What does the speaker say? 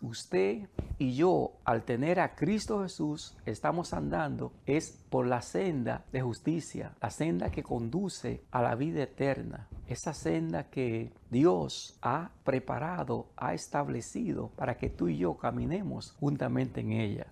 Usted y yo, al tener a Cristo Jesús, estamos andando es por la senda de justicia, la senda que conduce a la vida eterna, esa senda que Dios ha preparado, ha establecido para que tú y yo caminemos juntamente en ella.